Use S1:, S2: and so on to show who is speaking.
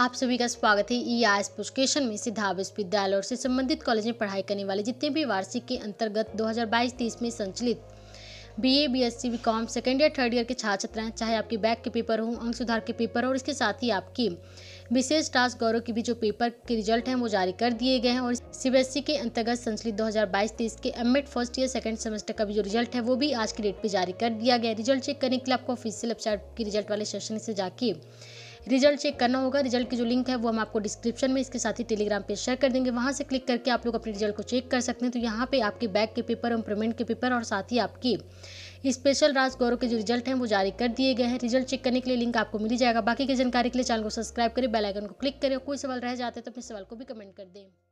S1: आप सभी का स्वागत है ई आर एस में सिद्धा विश्वविद्यालय और से संबंधित कॉलेज में पढ़ाई करने वाले जितने भी वार्षिक के अंतर्गत 2022-23 में संचालित B A B S C B com second year third year के छात्र छात्र हैं चाहे आपके बैक के पेपर हों अंक सुधार के पेपर और इसके साथ ही आपकी विशेष टास्क गौरव के भी जो पेपर के रिजल्ट हैं वो जारी कर दिए गए हैं और सीबीएसई के अंतर्गत संचालित 2022-23 के M first year second semester का भी जो रिजल्ट है वो भी आज की डेट पे जारी कर दिया गया रिजल्ट चेक करने के लिए आपको ऑफिशियल वेबसाइट की रिजल्ट वाले सेशन से जाके रिजल्ट चेक करना होगा रिजल्ट की जो लिंक है वो हम आपको डिस्क्रिप्शन में इसके साथ ही टेलीग्राम पे शेयर कर देंगे वहाँ से क्लिक करके आप लोग अपने रिजल्ट को चेक कर सकते हैं तो यहाँ पे आपके बैक के पेपर पेमेंट के पेपर और साथ ही आपकी स्पेशल राज गौरव के जो रिजल्ट हैं वो जारी कर दिए गए हैं रिजल्ट चेक करने के लिए लिंक आपको मिल जाएगा बाकी की जानकारी के लिए चैनल को सब्सक्राइब करें बेलाइकन को क्लिक करें कोई सवाल रह जाते तो अपने सवाल को भी कमेंट कर दें